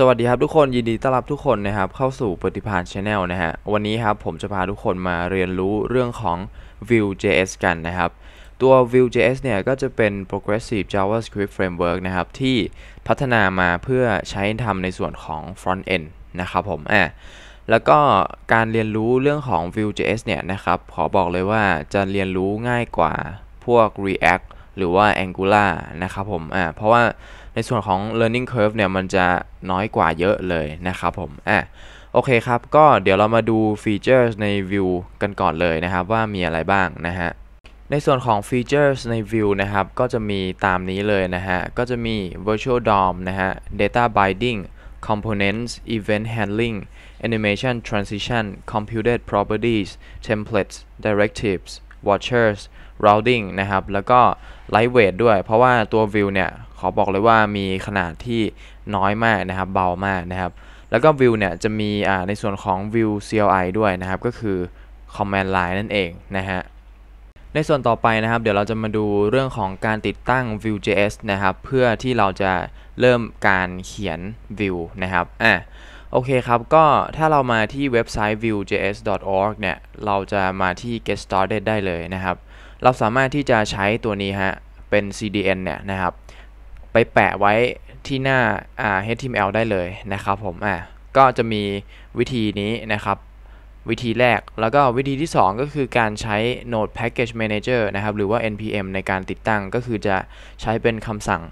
สวัสดีครับ ทุกคนยินดีต้อนรับทุกคนนะครับ เข้าสู่ปฏิพานชาแนลนะฮะวันนี้ครับผมจะพาทุกคนมาเรียนรู้เรื่องของ Vue.js กันนะครับ ตัว Vue.js เนี่ยก็จะเป็น Progressive JavaScript Framework นะครับ ที่พัฒนามาเพื่อใช้ทำในส่วนของ Front End นะครับผมอ่ะแล้วก็การเรียนรู้เรื่องของ Vue.js เนี่ยนะครับ ขอบอกเลยว่าจะเรียนรู้ง่ายกว่าพวก React หรือว่า Angular นะครับผมอ่าเพราะว่าในส่วนของ learning curve เนี่ย มันจะน้อยกว่าเยอะเลยนะครับผมอ่ะโอเคครับ ก็เดี๋ยวเรามาดูฟีเจอร์ใน View กันก่อนเลยนะครับ ว่ามีอะไรบ้างนะฮะ ในส่วนของฟีเจอร์ใน View นะครับ ก็จะมีตามนี้เลยนะฮะ ก็จะมี Virtual DOM นะฮะ Data Binding Components Event Handling Animation Transition Computed Properties Templates Directives Watchers Routing นะครับ แล้วก็ Lightweight ด้วย เพราะว่าตัว View เนี่ยขอบอกเลยว่ามีขนาดที่น้อยมากนะครับ เบามากนะครับ แล้วก็วิวเนี่ยจะมีในส่วนของวิว CLI ด้วยนะครับ ก็คือ command line นั่นเองนะฮะในส่วนต่อไปนะครับ เดี๋ยวเราจะมาดูเรื่องของการติดตั้ง Vue.js นะครับ เพื่อที่เราจะเริ่มการเขียน Vue นะครับ อ่ะโอเคครับก็ถ้าเรามาที่เว็บไซต์ v u e j s o r g เนี่ยเราจะมาที่ get started ได้เลยนะครับเราสามารถที่จะใช้ตัวนี้ฮะเป็น CDN เนี่ยนะครับไปแปะไว้ที่หน้าา HTML ได้เลยนะครับผม อ่า ก็จะมีวิธีนี้นะครับ วิธีแรก แล้วก็วิธีที่ 2 ก็คือการใช้ Node Package Manager นะครับ หรือว่า npm ในการติดตั้งก็คือจะใช้เป็นคำสั่ง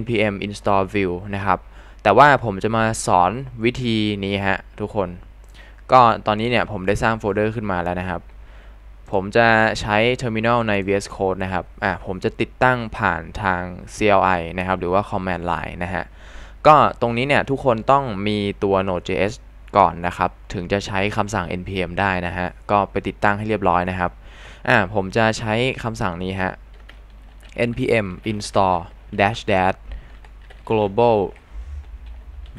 npm install view นะครับ แต่ว่าผมจะมาสอนวิธีนี้ฮะทุกคน ก็ตอนนี้เนี่ยผมได้สร้างโฟลเดอร์ขึ้นมาแล้วนะครับผมจะใช้เทอร์มินอลใน VS Code นะครับ อ่ะผมจะติดตั้งผ่านทาง CLI นะครับ หรือว่า Command Line นะฮะ ก็ตรงนี้เนี่ย ทุกคนต้องมีตัว Node.js ก่อนนะครับ ถึงจะใช้คำสั่ง npm ได้นะฮะ ก็ไปติดตั้งให้เรียบร้อยนะครับ อ่า ผมจะใช้คำสั่งนี้ฮะ npm install dash dash global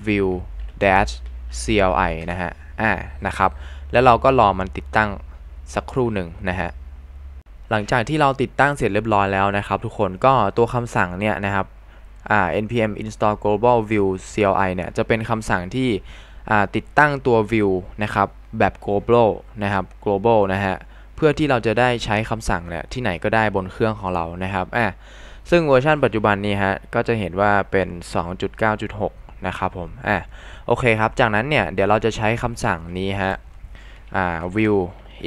view dash cli นะฮะ อ่า นะครับ แล้วเราก็รอมันติดตั้งสักครู่หนึ่งนะฮะ หลังจากที่เราติดตั้งเสร็จเรียบร้อยแล้วนะครับ ทุกคนก็ตัวคำสั่งเนี่ยนะครับ npm install global view CLI เนี่ย จะเป็นคำสั่งที่ติดตั้งตัว view นะครับ แบบ global นะครับ global นะฮะ เพื่อที่เราจะได้ใช้คำสั่งเนี่ยที่ไหนก็ได้บนเครื่องของเรานะครับอ่ะซึ่งเวอร์ชันปัจจุบันนี้ฮะ ก็จะเห็นว่าเป็น 2.9.6นะครับผมอ่ะโอเคครับ จากนั้นเนี่ยเดี๋ยวเราจะใช้คำสั่งนี้ฮะอ่า view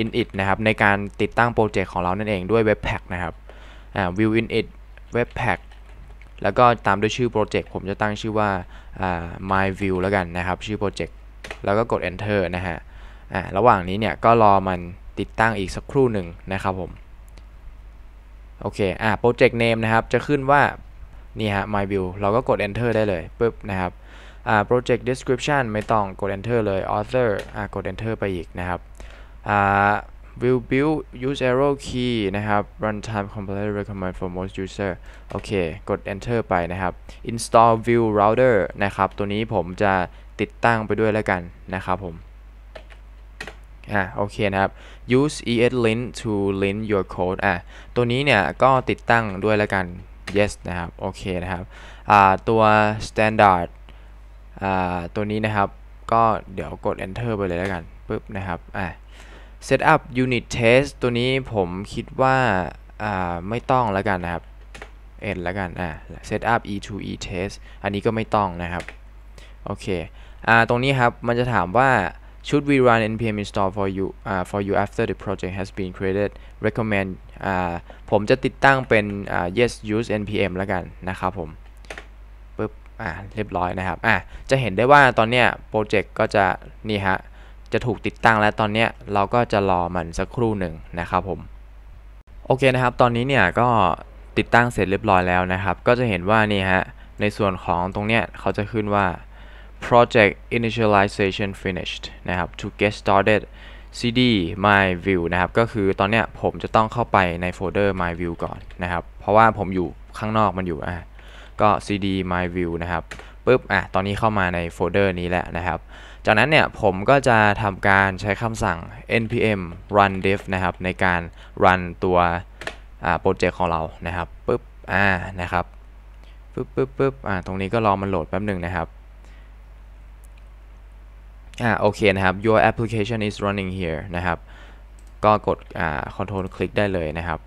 Init นะครับในการติดตั้งโปรเจกต์ของเรานั่นเองด้วย Webpack นะครับอ่า View Init Webpack แล้วก็ตามด้วยชื่อโปรเจกต์ ผมจะตั้งชื่อว่าอ่า my view แล้วกันนะครับ ชื่อโปรเจกต์ แล้วก็กด enter นะฮะอ่าระหว่างนี้เนี่ยก็รอมันติดตั้งอีกสักครู่หนึ่งนะครับผมโอเคอ่าโปรเจกต์ name นะครับจะขึ้นว่านี่ฮะ my view เราก็กด enter ได้เลยปึ๊บนะครับอ่า project description ไม่ต้องกด enter เลย author อ่ากด enter ไปอีกนะครับ will build use arrow key นะครับ runtime c o m p i l e r recommend for most user โอเค กด enter ไปนะครับ install view router นะครับ ตัวนี้ผมจะติดตั้งไปด้วยแล้วกันนะครับผมอ่ะโอเคนะครับ use eslint to link your code อ่ะตัวนี้เนี่ย ก็ติดตั้งด้วยแล้วกัน yes นะครับ โอเคนะครับอ่าตัว standard อ่าตัวนี้นะครับ ก็เดี๋ยวกด enter ไปเลยแล้วกันปุ๊บ นะครับอ่ะ Setup Unit Test ตัวนี้ผมคิดว่าไม่ต้องแล้วกันนะครับ n แล้วกันอ่า Setup E2E Test อันนี้ก็ไม่ต้องนะครับ โอเคอ่าตรงนี้ครับมันจะถามว่า should we run npm install for you uh, for you after the project has been created recommend อ่าผมจะติดตั้งเป็น uh, yes use npm แล้วกันนะครับผมปึ๊บอ่าเรียบร้อยนะครับอ่าจะเห็นได้ว่าตอนเนี้ยโปรเจกต์ก็จะ นี่ฮะจะถูกติดตั้งแล้วตอนนี้เราก็จะรอมันสักครู่หนึ่งนะครับผม โอเคนะครับ ตอนนี้เนี่ยก็ติดตั้งเสร็จเรียบร้อยแล้วนะครับ ก็จะเห็นว่านี่ฮะ ในส่วนของตรงเนี้ยเขาจะขึ้นว่า project initialization finished นะครับ to get started cd my view นะครับ ก็คือตอนเนี้ยผมจะต้องเข้าไปในโฟลเดอร์ my view ก่อนนะครับ เพราะว่าผมอยู่ข้างนอกมันอยู่อ่ะก็ cd my view นะครับปุ๊บอ่ะตอนนี้เข้ามาในโฟลเดอร์นี้แล้วนะครับจากนั้นเนี่ยผมก็จะทำการใช้คำสั่ง npm run dev นะครับในการ run ตัวโปรเจกต์ของเรานะครับปึ๊บ อ่า นะครับปึ๊บปึ๊บปึ๊บ อ่า ตรงนี้ก็รอมันโหลดแป๊บหนึ่งนะครับ อ่า โอเค นะครับ your application is running here นะครับ ก็กดอ่า control click ได้เลยนะครับ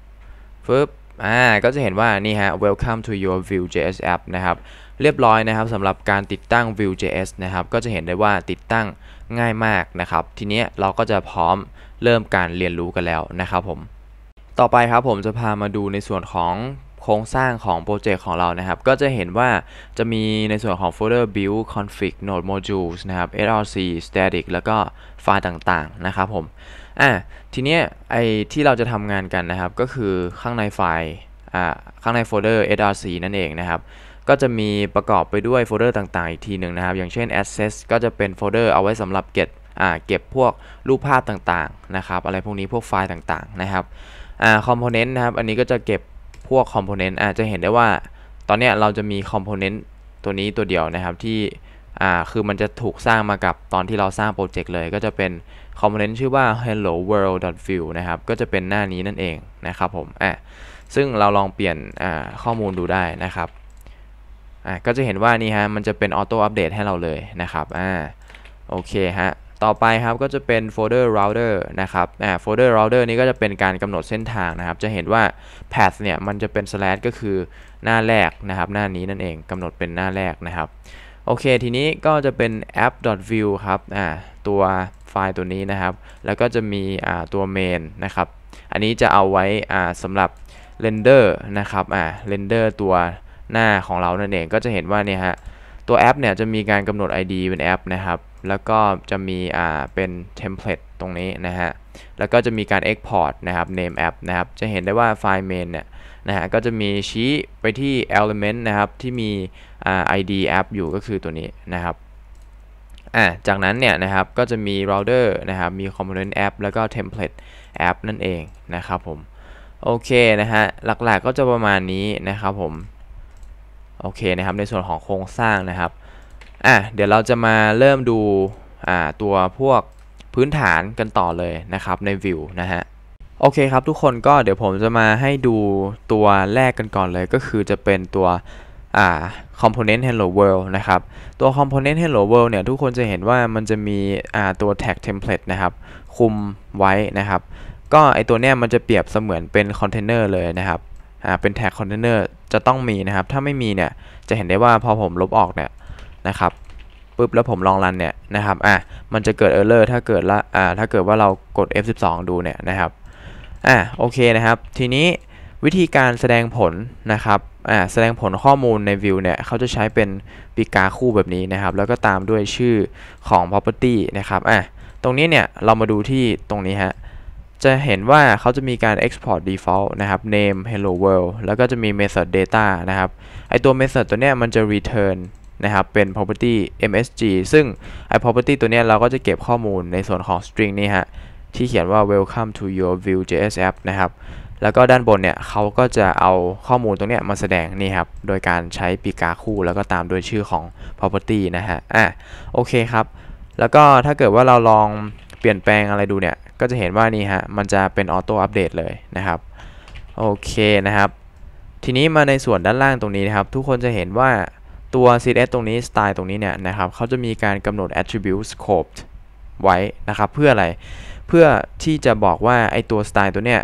ปึ๊บอ่าก็จะเห็นว่านี่ฮะ welcome to your Vue.js app นะครับ เรียบร้อยนะครับสำหรับการติดตั้ง Vue.js นะครับ ก็จะเห็นได้ว่าติดตั้งง่ายมากนะครับ ทีนี้เราก็จะพร้อมเริ่มการเรียนรู้กันแล้วนะครับผม ต่อไปครับผมจะพามาดูในส่วนของครงสร้างของโปรเจกต์ของเรานะครับก็จะเห็นว่าจะมีในส่วนของโฟลเดอร์ build config node modules นะครับ src static แล้วก็ไฟล์ต่าง ๆ นะครับผมอ่ะทีเนี้ยไอที่เราจะทำงานกันนะครับก็คือข้างในไฟล์อ่าข้างในโฟลเดอร์ src นั่นเองนะครับ ก็จะมีประกอบไปด้วยโฟลเดอร์ต่าง ๆ อีกทีหนึ่งนะครับ อย่างเช่น access ก็จะเป็นโฟลเดอร์ เอาไว้สำหรับเก็บอ่าเก็บพวกรูปภาพต่าง ๆ นะครับ อะไรพวกนี้พวกไฟล์ต่างๆนะครับอ่า component นะครับอันนี้ก็จะเก็บพวกคอมโพเนนต์อาจจะเห็นได้ว่าตอนนี้เราจะมีคอมโพเนนต์ตัวนี้ตัวเดียวนะครับที่อ่าคือมันจะถูกสร้างมากับตอนที่เราสร้างโปรเจกต์เลยก็จะเป็นคอมโพเนนต์ชื่อว่า hello world view นะครับ ก็จะเป็นหน้านี้นั่นเองนะครับผมอ่ะซึ่งเราลองเปลี่ยนอ่าข้อมูลดูได้นะครับอ่ะก็จะเห็นว่านี่ฮะมันจะเป็นออโต้อัปเดตให้เราเลยนะครับอ่าโอเคฮะต่อไปครับก็จะเป็นโฟลเดอร์ router นะครับอ่าโฟลเดอร์ router นี้ก็จะเป็นการกำหนดเส้นทางนะครับ จะเห็นว่า path เนี่ยมันจะเป็น slash ก็คือหน้าแรกนะครับ หน้านี้นั่นเองกำหนดเป็นหน้าแรกนะครับโอเคทีนี้ก็จะเป็น app.view ครับอ่าตัวไฟล์ตัวนี้นะครับ แล้วก็จะมีอ่าตัว main นะครับ อันนี้จะเอาไว้อ่าสำหรับ render นะครับอ่า render ตัวหน้าของเรานั่นเอง ก็จะเห็นว่าเนี่ยฮะตัวแอปเนี่ยจะมีการกำหนด ID เป็นแอปนะครับ แล้วก็จะมีอ่าเป็นเทมเพลตตรงนี้นะฮะ แล้วก็จะมีการ Export นะครับ Name App นะครับ จะเห็นได้ว่าไฟล์เมนเนี่ยนะฮะก็จะมีชี้ไปที่ element นะครับ ที่มีอ่า ID app อยู่ก็คือตัวนี้นะครับ อ่าจากนั้นเนี่ยนะครับก็จะมี router นะครับมี component app แล้วก็ template app นั่นเองนะครับผม โอเคนะฮะ หลักๆกก็จะประมาณนี้นะครับผมโอเคนะครับในส่วนของโครงสร้างนะครับอ่ะเดี๋ยวเราจะมาเริ่มดูอ่าตัวพวกพื้นฐานกันต่อเลยนะครับในวิวนะฮะโอเคครับทุกคนก็เดี๋ยวผมจะมาให้ดูตัวแรกกันก่อนเลยก็คือจะเป็นตัวอ่า component hello world นะครับ ตัว component hello world เนี่ยทุกคนจะเห็นว่ามันจะมีอ่าตัว tag template นะครับ คุมไว้นะครับ ก็ไอตัวเนี้ยมันจะเปรียบเสมือนเป็นคอนเทนเนอร์เลยนะครับเป็นแท็กคอนเทนเนอร์จะต้องมีนะครับ ถ้าไม่มีเนี่ย จะเห็นได้ว่าพอผมลบออกเนี่ยนะครับปุ๊บแล้วผมลองรันเนี่ยนะครับ อ่ะ มันจะเกิดเออร์เลอร์ถ้าเกิดละอ่าถ้าเกิดว่าเรากด F12 ดูเนี่ยนะครับ อ่ะ โอเคนะครับ ทีนี้วิธีการแสดงผลนะครับ อ่ะแสดงผลข้อมูลในวิวเนี่ยเขาจะใช้เป็นปีกาคู่แบบนี้นะครับ แล้วก็ตามด้วยชื่อของ property นะครับ อ่ะ ตรงนี้เนี่ย เรามาดูที่ตรงนี้ฮะจะเห็นว่าเขาจะมีการ export default นะครับ name hello world แล้วก็จะมี method data นะครับ ไอตัว method ตัวเนี้ยมันจะ return นะครับ เป็น property msg ซึ่งไอ property ตัวเนี้ยเราก็จะเก็บข้อมูลในส่วนของ string นี่ฮะที่เขียนว่า welcome to your vue js app นะครับ แล้วก็ด้านบนเนี่ยเขาก็จะเอาข้อมูลตรงเนี้ยมาแสดงนี่ครับ โดยการใช้ปีกาคู่แล้วก็ตามโดยชื่อของ property นะฮะ อ่ะโอเคครับแล้วก็ถ้าเกิดว่าเราลองเปลี่ยนแปลงอะไรดูเนี่ยก็จะเห็นว่านี่ฮะมันจะเป็นออโต้อัปเดตเลยนะครับ โอเคนะครับ ทีนี้มาในส่วนด้านล่างตรงนี้นะครับ ทุกคนจะเห็นว่าตัว CSS ตรงนี้สไตล์ตรงนี้เนี่ยนะครับเขาจะมีการกำหนด attribute scope ไว้นะครับ เพื่ออะไรเพื่อที่จะบอกว่าไอตัวสไตล์ตัวเนี้ย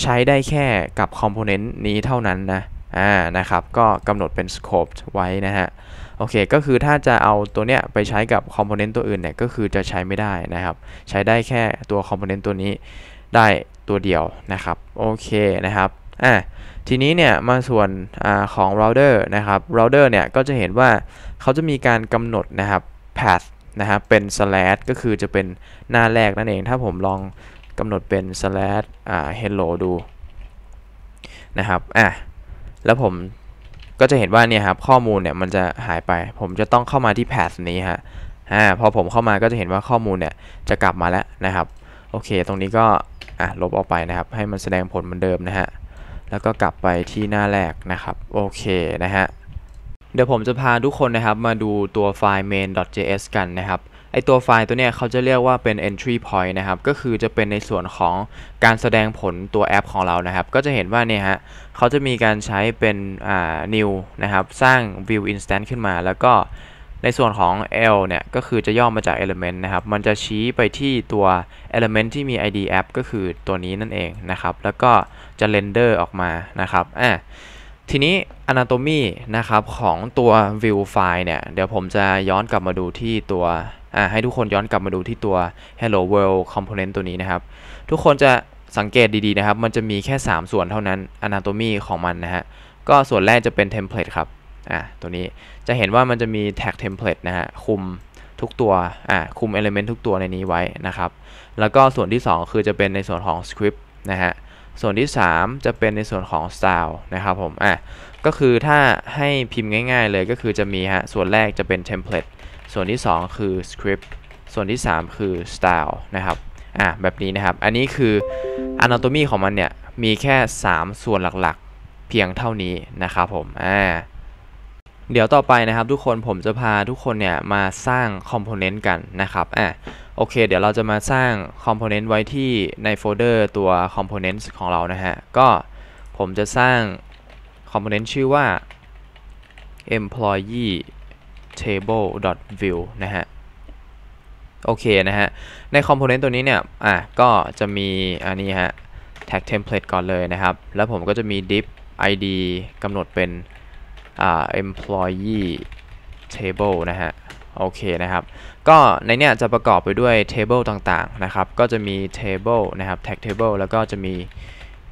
ใช้ได้แค่กับคอมโพเนนต์นี้เท่านั้นนะอ่า นะครับ ก็กำหนดเป็น scope ไว้นะฮะ โอเค ก็คือถ้าจะเอาตัวเนี้ยไปใช้กับคอมโพเนนต์ตัวอื่นเนี่ย ก็คือจะใช้ไม่ได้นะครับ ใช้ได้แค่ตัวคอมโพเนนต์ตัวนี้ได้ตัวเดียวนะครับ โอเค นะครับ อ่าทีนี้เนี่ยมาส่วนอของ router นะครับ router เนี่ยก็จะเห็นว่าเขาจะมีการกำหนดนะครับ path นะครับเป็น slash ก็คือจะเป็นหน้าแรกนั่นเอง ถ้าผมลองกำหนดเป็น slash hello ดูนะครับ อ่าแล้วผมก็จะเห็นว่าเนี่ยครับข้อมูลเนี่ยมันจะหายไป ผมจะต้องเข้ามาที่ path นี้ฮะอ่าพอผมเข้ามาก็จะเห็นว่าข้อมูลเนี่ยจะกลับมาแล้วนะครับโอเค ตรงนี้ก็อ่ะลบออกไปนะครับ ให้มันแสดงผลเหมือนเดิมนะฮะแล้วก็กลับไปที่หน้าแรกนะครับโอเคนะฮะเดี๋ยวผมจะพาทุกคนนะครับมาดูตัวไฟล์ main.js กันนะครับไอตัวไฟล์ตัวเนี้ยเขาจะเรียกว่าเป็น entry point นะครับ ก็คือจะเป็นในส่วนของการแสดงผลตัวแอป ของเรานะครับ ก็จะเห็นว่าเนี่ยฮะเขาจะมีการใช้เป็นอ่า new นะครับ สร้าง view instance ขึ้นมา แล้วก็ในส่วนของ L เนี่ย ก็คือจะย่อมาจาก element นะครับ มันจะชี้ไปที่ตัว element ที่มี id app ก็คือตัวนี้นั่นเองนะครับ แล้วก็จะ render ออกมา นะครับ อ่ะ ทีนี้ anatomy นะครับของตัว view file เนี่ย เดี๋ยวผมจะย้อนกลับมาดูที่ตัวให้ทุกคนย้อนกลับมาดูที่ตัว hello world component ตัวนี้นะครับ ทุกคนจะสังเกตดีๆนะครับ มันจะมีแค่ 3 ส่วนเท่านั้น anatomy ของมันนะฮะ ก็ส่วนแรกจะเป็น template ครับ อ่า ตัวนี้ จะเห็นว่ามันจะมี tag template นะฮะ คุมทุกตัว อ่าคุม element ทุกตัวในนี้ไว้นะครับ แล้วก็ส่วนที่ 2 คือจะเป็นในส่วนของ script นะฮะ ส่วนที่3จะเป็นในส่วนของ style นะครับผม อ่ะก็คือถ้าให้พิมพ์ง่ายๆเลยก็คือจะมีฮะ ส่วนแรกจะเป็น template ส่วนที่ 2 คือ Script ส่วนที่ 3 คือ Style นะครับ อ่ะแบบนี้นะครับ อันนี้คือ Anatomy ของมันเนี่ย มีแค่ 3 ส่วนหลักๆ เพียงเท่านี้นะครับผม อ่า เดี๋ยวต่อไปนะครับทุกคน ผมจะพาทุกคนเนี่ยมาสร้าง component กันนะครับ อ่ะโอเค เดี๋ยวเราจะมาสร้าง component ไว้ที่ในโฟลเดอร์ตัว component ของเรานะฮะ ก็ผมจะสร้าง component ชื่อว่า employee table view นะฮะ โอเค นะฮะ ในคอมโพเนนต์ตัวนี้เนี่ย อ่ะ ก็จะมีอันนี้ฮะแท็กเทมเพลตก่อนเลยนะครับ แล้วผมก็จะมี div id กำหนดเป็น อ่า employee table นะฮะ โอเค นะครับ ก็ ในเนี้ยจะประกอบไปด้วย table ต่างๆนะครับ ก็จะมี table นะครับ tag table แล้วก็จะมี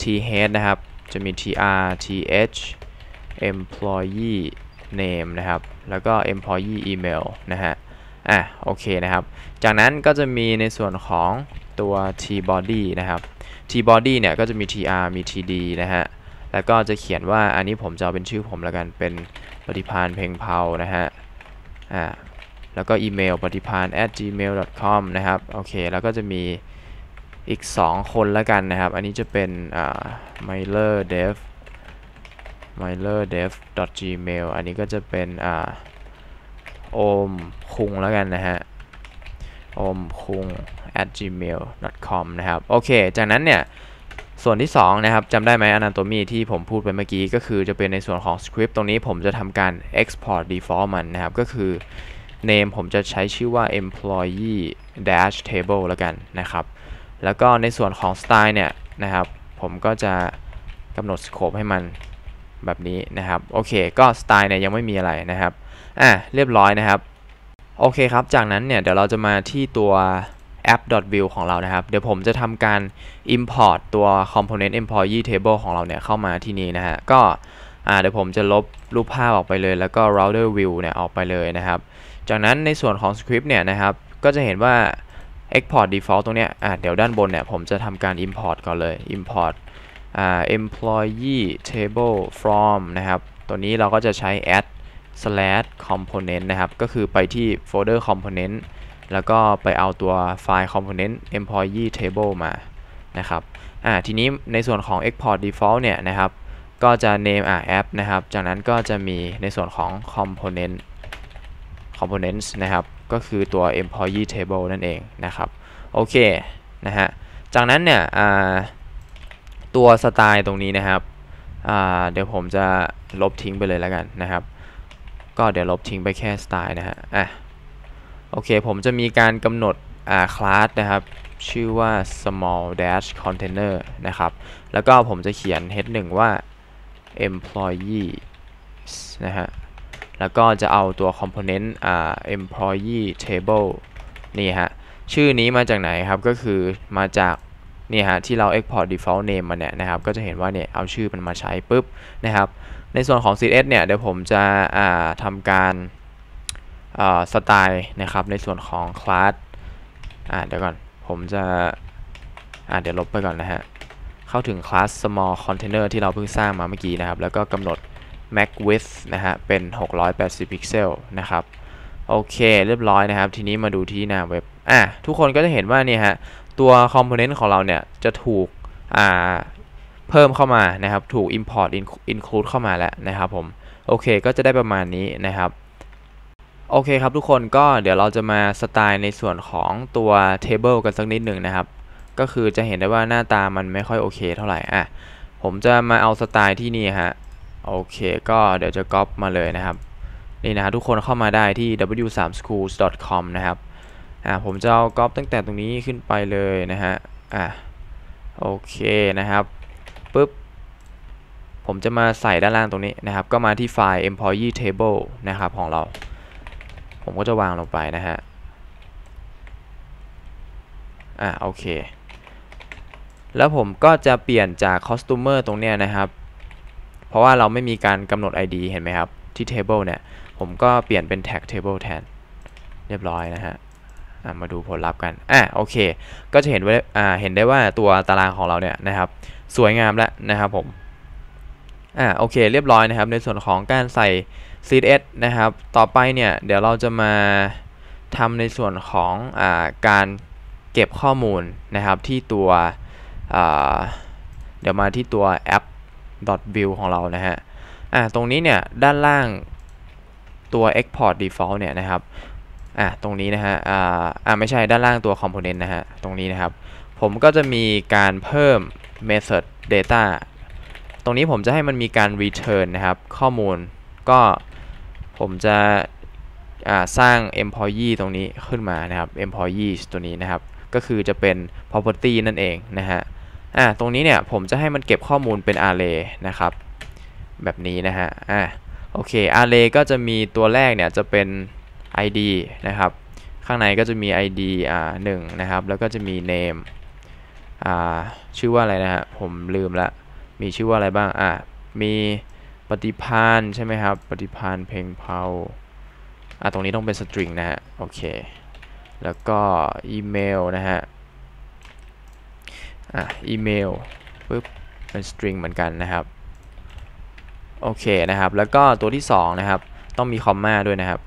th นะครับจะมี tr th employee name นะครับ แล้วก็ employee email นะฮะ อ่ะโอเคนะครับ จากนั้นก็จะมีในส่วนของตัว t body นะครับ t body เนี่ยก็จะมี tr มี td นะฮะ แล้วก็จะเขียนว่าอันนี้ผมจะเอาเป็นชื่อผมแล้วกัน เป็นปฏิพานเพลงเพานะฮะ อ่า แล้วก็อีเมลปฏิพาน at gmail com นะครับ โอเค แล้วก็จะมีอีก 2 คนแล้วกันนะครับ อันนี้จะเป็น อ่า mailer dev milerdev.gmail อันนี้ก็จะเป็น อ่าโอมคุงแล้วกันนะฮะโอมคุง at gmail.com นะครับ โอเค จากนั้นเนี่ย ส่วนที่2นะครับจำได้ไหม anatomy ที่ผมพูดไปเมื่อกี้ ก็คือจะเป็นในส่วนของ script ตรงนี้ผมจะทำการ export default มันนะครับ ก็คือ name ผมจะใช้ชื่อว่า employee dash table แล้วกันนะครับ แล้วก็ในส่วนของ style เนี่ยนะครับ ผมก็จะกำหนด scope ให้มันแบบนี้นะครับโอเค ก็สไตล์เนี่ยยังไม่มีอะไรนะครับอ่ะเรียบร้อยนะครับโอเคครับจากนั้นเนี่ยเดี๋ยวเราจะมาที่ตัว app.view ของเรานะครับ เดี๋ยวผมจะทำการ import ตัว component employee table ของเราเนี่ยเข้ามาที่นี้นะฮะก็อ่เดี๋ยวผมจะลบรูปภาพออกไปเลย แล้วก็ router view เนี่ยออกไปเลยนะครับ จากนั้นในส่วนของ script เนี่ยนะครับก็จะเห็นว่า export default ตรงเนี้ยอ่เดี๋ยวด้านบนเนี่ยผมจะทำการ import ก่อนเลย import employee table from นะครับ ตัวนี้เราก็จะใช้ add slash component นะครับ ก็คือไปที่โฟลเดอร์ component แล้วก็ไปเอาตัวไฟล์ component employee table มา นะครับอ่าทีนี้ในส่วนของ export default เนี่ยนะครับก็จะ name อ่า app นะครับ จากนั้นก็จะมีในส่วนของ component components นะครับ ก็คือตัว employee table นั่นเองนะครับ โอเค นะฮะจากนั้นเนี่ยอ่าตัวสไตล์ตรงนี้นะครับ เดี๋ยวผมจะลบทิ้งไปเลยแล้วกันนะครับ ก็เดี๋ยวลบทิ้งไปแค่สไตล์นะฮะอ่ะโอเค ผมจะมีการกำหนดคลาสนะครับ ชื่อว่า small dash container นะครับ แล้วก็ผมจะเขียน h 1ว่า employee นะฮะ แล้วก็จะเอาตัว component อ่า employee table นี่ฮะ ชื่อนี้มาจากไหนครับ ก็คือมาจากนี่ฮะ ที่เรา export default name มาเนี่ยนะครับ ก็จะเห็นว่าเนี่ย เอาชื่อมันมาใช้ปุ๊บ นะครับ ในส่วนของ CSS เนี่ย เดี๋ยวผมจะทำการสไตล์นะครับในส่วนของคลาสอ่าเดี๋ยวก่อนผมจะ อ่าเดี๋ยวลบไปก่อนนะฮะเข้าถึงคลาส small container ที่เราเพิ่งสร้างมาเมื่อกี้นะครับ แล้วก็กำหนด max width นะฮะเป็น680พิกเซลนะครับโอเค เรียบร้อยนะครับทีนี้มาดูที่หน้าเว็บอ่ะทุกคนก็จะเห็นว่าเนี่ยฮะตัวคอมโพเนนต์ของเราเนี่ยจะถูกเพิ่มเข้ามานะครับ ถูก import include เข้ามาแล้วนะครับผม โอเคก็จะได้ประมาณนี้นะครับ โอเคครับทุกคนก็เดี๋ยวเราจะมาสไตล์ในส่วนของตัว table กันสักนิดหนึ่งนะครับ ก็คือจะเห็นได้ว่าหน้าตามันไม่ค่อยโอเคเท่าไหร่อ่ะผมจะมาเอาสไตล์ที่นี่ฮะโอเคก็เดี๋ยวจะก๊อปมาเลยนะครับนี่นะทุกคนเข้ามาได้ที่ w3schools.com นะครับอ่าผมจะเอาก๊อปตั้งแต่ตรงนี้ขึ้นไปเลยนะฮะ อ่าโอเค นะครับปุ๊บ ผมจะมาใส่ด้านล่างตรงนี้นะครับ ก็มาที่ไฟล์ employee table นะครับ ของเรา ผมก็จะวางลงไปนะฮะ อ่าโอเค แล้วผมก็จะเปลี่ยนจาก customer ตรงเนี้ยนะครับ เพราะว่าเราไม่มีการกำหนด ID เห็นไหมครับ ที่ table เนี่ย ผมก็เปลี่ยนเป็น tag table แทน เรียบร้อยนะฮะมาดูผลลัพธ์กัน อ่ะโอเค ก็จะเห็นว่า อ่า เห็นได้ว่าตัวตารางของเราเนี่ยนะครับ สวยงามแล้วนะครับผม อ่า โอเค เรียบร้อยนะครับ ในส่วนของการใส่ CSS นะครับ ต่อไปเนี่ย เดี๋ยวเราจะมาทำในส่วนของ อ่า การเก็บข้อมูลนะครับที่ตัว อ่า เดี๋ยวมาที่ตัวปดอ view ของเรานะฮะ อ่าตรงนี้เนี่ย ด้านล่างตัว export default เนี่ยนะครับอ่ะตรงนี้นะฮะอ่าอ่าไม่ใช่ด้านล่างตัวคอมโพเนนต์นะฮะตรงนี้นะครับผมก็จะมีการเพิ่ม method data ตรงนี้ผมจะให้มันมีการ return นะครับ ข้อมูลก็ผมจะสร้าง employee ตรงนี้ขึ้นมานะครับ employees ตัวนี้นะครับก็คือจะเป็น property นั่นเองนะฮะอ่าตรงนี้เนี่ยผมจะให้มันเก็บข้อมูลเป็น array นะครับแบบนี้นะฮะอ่าโอเค array ก็จะมีตัวแรกเนี่ยจะเป็น ID นะครับ ข้างในก็จะมี ID อ่าหนึ่งนะครับ แล้วก็จะมี name อ่าชื่อว่าอะไรนะฮะผมลืมละมีชื่อว่าอะไรบ้าง อ่ามีปฏิพานใช่ไหมครับปฏิพานเพลงเพาอ่าตรงนี้ต้องเป็นสตริงนะฮะโอเคแล้วก็อีเมลนะฮะอ่าอีเมลปึ๊บเป็นสตริงเหมือนกันนะครับโอเคนะครับ แล้วก็ตัวที่ 2 นะครับ ต้องมีคอมมาด้วยนะครับ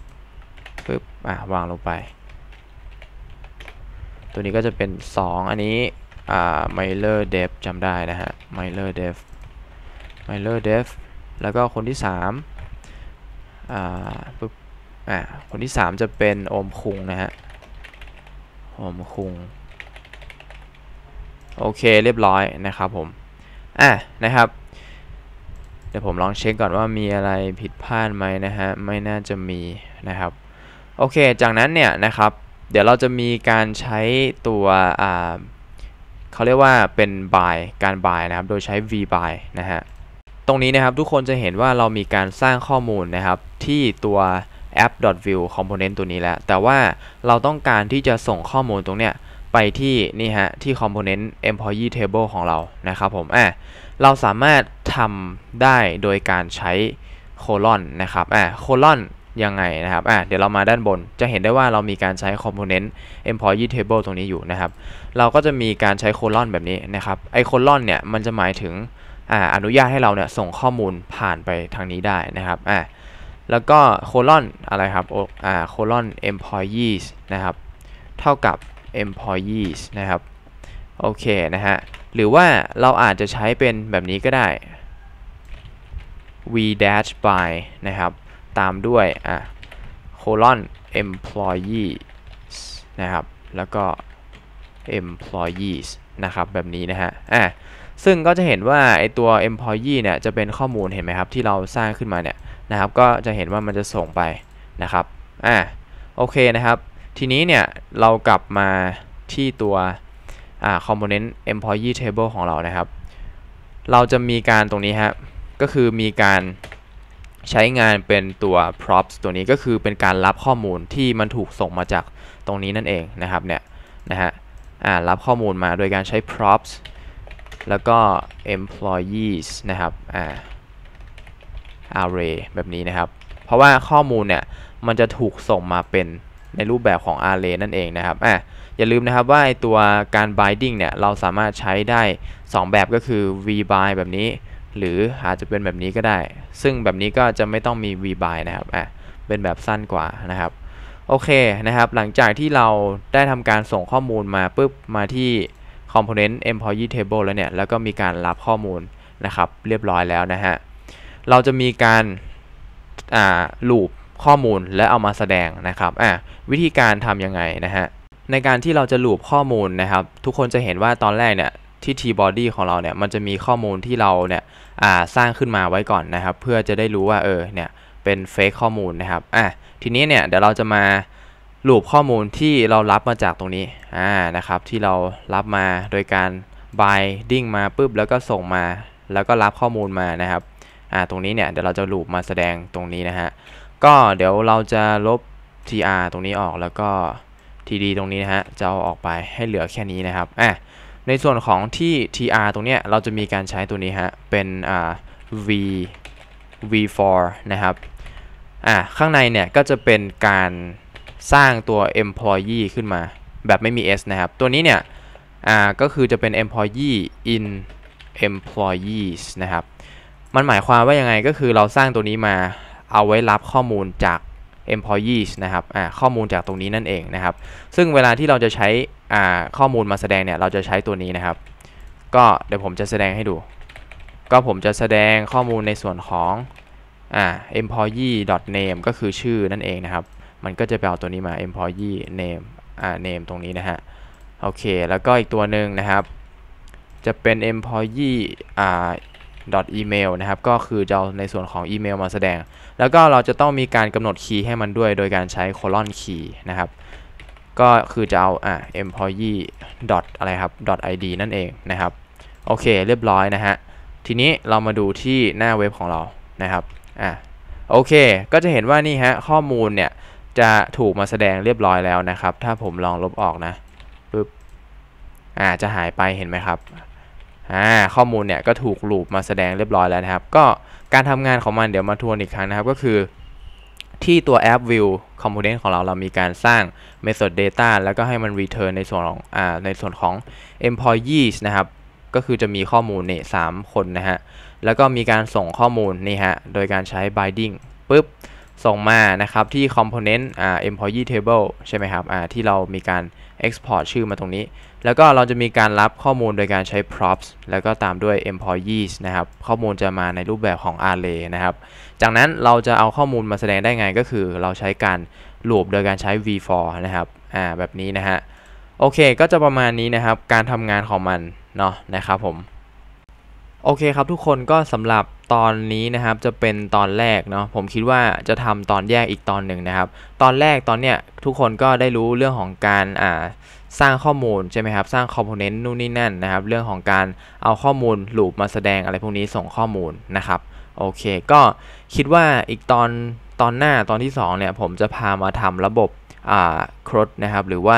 ปึ๊บ อ่ะวางลงไป ตัวนี้ก็จะเป็น 2 อันนี้ อ่า m i l อ e r d e ฟจำได้นะฮะ m i l ร e r Def m i l อ e r d e ฟแล้วก็คนที่ 3 อ่า ปึ๊บ อ่ะ คนที่ 3 จะเป็นโอมคุงนะฮะ โอมคุง โอเค เรียบร้อยนะครับผม อ่ะ นะครับ เดี๋ยวผมลองเช็คก่อนว่ามีอะไรผิดพลาดไหมนะฮะ ไม่น่าจะมีนะครับโอเค จากนั้นเนี่ยนะครับ เดี๋ยวเราจะมีการใช้ตัวเขาเรียกว่าเป็น buy การ buy นะครับ โดยใช้ v buy นะฮะ ตรงนี้นะครับทุกคนจะเห็นว่าเรามีการสร้างข้อมูลนะครับที่ตัว app.view component ตัวนี้แล้ว แต่ว่าเราต้องการที่จะส่งข้อมูลตรงเนี้ยไปที่นี่ฮะที่ component employee table ของเรานะครับผม อ่ะเราสามารถทำได้โดยการใช้โคลอนนะครับ อ่ะโคลอนยังไงนะครับ อ่ะ เดี๋ยวเรามาด้านบน จะเห็นได้ว่าเรามีการใช้คอมโพเนนต์ employee table ตรงนี้อยู่นะครับ เราก็จะมีการใช้โคลอน แบบนี้นะครับ ไอโคลอนเนี่ยมันจะหมายถึง อ่าอนุญาตให้เราเนี่ยส่งข้อมูลผ่านไปทางนี้ได้นะครับ อ่ะแล้วก็โคลอนอะไรครับอ่าโคลอน employees นะครับ เท่ากับ employees นะครับ โอเคนะฮะ หรือว่าเราอาจจะใช้เป็นแบบนี้ก็ได้ v dash by นะครับตามด้วยอ่ะ colon employee s นะครับแล้วก็ employees นะครับ แบบนี้นะฮะอ่ะซึ่งก็จะเห็นว่าไอตัว employee เนี่ยจะเป็นข้อมูลเห็นไหมครับที่เราสร้างขึ้นมาเนี่ยนะครับ ก็จะเห็นว่ามันจะส่งไปนะครับอ่ะโอเคนะครับ ทีนี้เนี่ย เรากลับมาที่ตัว อ่า component employee table ของเรานะครับ เราจะมีการตรงนี้ฮะก็คือมีการใช้งานเป็นตัว props ตัวนี้ก็คือเป็นการรับข้อมูลที่มันถูกส่งมาจากตรงนี้นั่นเองนะครับเนี่ยนะฮะรับข้อมูลมาโดยการใช้ props แล้วก็ employees นะครับ array แบบนี้นะครับเพราะว่าข้อมูลเนี่ยมันจะถูกส่งมาเป็นในรูปแบบของ array นั่นเองนะครับอ่ะอย่าลืมนะครับว่าไอตัวการ binding เนี่ยเราสามารถใช้ได้ 2 แบบก็คือ v bind แบบนี้ หรืออาจจะเป็นแบบนี้ก็ได้ซึ่งแบบนี้ก็จะไม่ต้องมี v by นะครับ อ่ะ เป็นแบบสั้นกว่านะครับ โอเคนะครับ หลังจากที่เราได้ทำการส่งข้อมูลมาปุ๊บ มาที่ component employee table แล้วเนี่ย แล้วก็มีการรับข้อมูล นะครับ เรียบร้อยแล้วนะฮะ เราจะมีการอ่าลูปข้อมูลและเอามาแสดงนะครับอ่ะวิธีการทำยังไงนะฮะ ในการที่เราจะลูปข้อมูลนะครับ ทุกคนจะเห็นว่าตอนแรกเนี่ยที่ T-body ของเราเนี่ย มันจะมีข้อมูลที่เราเนี่ยสร้างขึ้นมาไว้ก่อนนะครับ เพื่อจะได้รู้ว่าเออเนี่ยเป็นเฟกข้อมูลนะครับอ่ะทีนี้เนี่ยเดี๋ยวเราจะมาลูปข้อมูลที่เรารับมาจากตรงนี้ อ่านะครับ ที่เรารับมาโดยการ binding มาปุ๊บ แล้วก็ส่งมา แล้วก็รับข้อมูลมานะครับอ่าตรงนี้เนี่ยเดี๋ยวเราจะลูปมาแสดงตรงนี้นะฮะก็เดี๋ยวเราจะลบ tr ตรงนี้ออกแล้วก็ td ตรงนี้นะฮะจะเอาออกไปให้เหลือแค่นี้นะครับอ่ะในส่วนของที่ tr ตรงเนี้ยเราจะมีการใช้ตัวนี้ฮะ เป็นอ่า v v4 นะครับอ่าข้างในเนี่ย ก็จะเป็นการสร้างตัว employee ขึ้นมาแบบไม่มี s นะครับ ตัวนี้เนี่ยอ่าก็คือจะเป็น employee in employees นะครับ มันหมายความว่ายังไง ก็คือเราสร้างตัวนี้มาเอาไว้รับข้อมูลจาก employees นะครับข้อมูลจากตรงนี้นั่นเองนะครับ ซึ่งเวลาที่เราจะใช้ข้อมูลมาแสดงเนี่ย เราจะใช้ตัวนี้นะครับ ก็เดี๋ยวผมจะแสดงให้ดู ก็ผมจะแสดงข้อมูลในส่วนของ อ่า employee name ก็คือชื่อนั่นเองนะครับ มันก็จะไปเอาตัวนี้มา employee name อ่า name ตรงนี้นะฮะ โอเค แล้วก็อีกตัวหนึ่งนะครับ จะเป็น employee อ่า .email นะครับ ก็คือจะเอาในส่วนของอีเมลมาแสดงแล้วก็เราจะต้องมีการกำหนดคีย์ให้มันด้วยโดยการใช้ colon key นะครับก็คือจะเอาอ่า employee. อะไรครับ .id นั่นเองนะครับโอเคเรียบร้อยนะฮะทีนี้เรามาดูที่หน้าเว็บของเรานะครับอ่าโอเค ก็จะเห็นว่านี่ฮะข้อมูลเนี่ยจะถูกมาแสดงเรียบร้อยแล้วนะครับ ถ้าผมลองลบออกนะปึ๊บอ่าจะหายไปเห็นไหมครับอ่าข้อมูลเนี่ยก็ถูกลูปมาแสดงเรียบร้อยแล้วนะครับ ก็การทำงานของมันเดี๋ยวมาทวนอีกครั้งนะครับ ก็คือที่ตัว app view component ของเรา เรามีการสร้าง method data แล้วก็ให้มัน return ในส่วนของอ่าในส่วนของ employees นะครับก็คือจะมีข้อมูลเนี่ยสคนนะฮะแล้วก็มีการส่งข้อมูลนี่ฮะโดยการใช้ binding ปุ๊บส่งมานะครับที่ component อ่า employee table ใช่ไหมครับอ่าที่เรามีการ export ชื่อมาตรงนี้ แล้วก็เราจะมีการรับข้อมูลโดยการใช้ props แล้วก็ตามด้วย employees นะครับ ข้อมูลจะมาในรูปแบบของ array นะครับ จากนั้นเราจะเอาข้อมูลมาแสดงได้ไง ก็คือเราใช้การรวบโดยการใช้ v4 นะครับ อ่า แบบนี้ นะ ฮะ โอเค ก็จะประมาณนี้นะครับ การทำงานของมันเนาะนะครับผม โอเคครับทุกคนก็สำหรับตอนนี้นะครับ จะเป็นตอนแรกเนาะผมคิดว่าจะทำตอนแยกอีกตอนหนึ่งนะครับ ตอนแรกตอนเนี้ยทุกคนก็ได้รู้เรื่องของการ อ่าสร้างข้อมูลใช่ไหมครับสร้างคอมโพเนนต์นู่นนี่นั่นนะครับ เรื่องของการเอาข้อมูลลูปมาแสดงอะไรพวกนี้ส่งข้อมูลนะครับ โอเค ก็คิดว่าอีกตอนตอนหน้าตอนที่2เนี่ย ผมจะพามาทำระบบอ่าครดนะครับ หรือว่า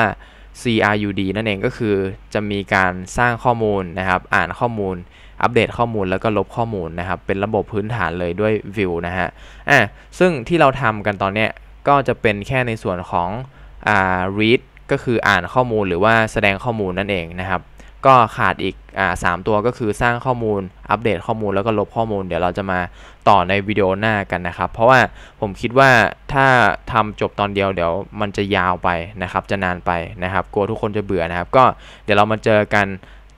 CRUD นั่นเองก็คือจะมีการสร้างข้อมูลนะครับอ่านข้อมูลอัปเดตข้อมูลแล้วก็ลบข้อมูลนะครับ เป็นระบบพื้นฐานเลยด้วยวิวนะฮะอ่ะซึ่งที่เราทำกันตอนเนี้ยก็จะเป็นแค่ในส่วนของอ่า read ก็คืออ่านข้อมูลหรือว่าแสดงข้อมูลนั่นเองนะครับก็ขาดอีกอ่าสตัวก็คือสร้างข้อมูลอัปเดตข้อมูลแล้วก็ลบข้อมูลเดี๋ยวเราจะมาต่อในวิดีโอหน้ากันนะครับเพราะว่าผมคิดว่าถ้าทำจบตอนเดียวเดี๋ยวมันจะยาวไปนะครับจะนานไปนะครับกลัวทุกคนจะเบื่อนะครับก็เดี๋ยวเรามาเจอกัน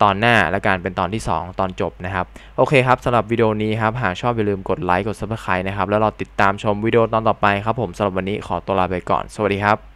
ตอนหน้าและการเป็นตอนที่ 2 ตอนจบนะครับ โอเคครับสำหรับวิดีโอนี้ครับ หากชอบอย่าลืมกดไลค์กดซับสไครต์นะครับ แล้วเราติดตามชมวิดีโอตอนต่อไปครับ ผมสำหรับวันนี้ ขอตัวลาไปก่อน สวัสดีครับ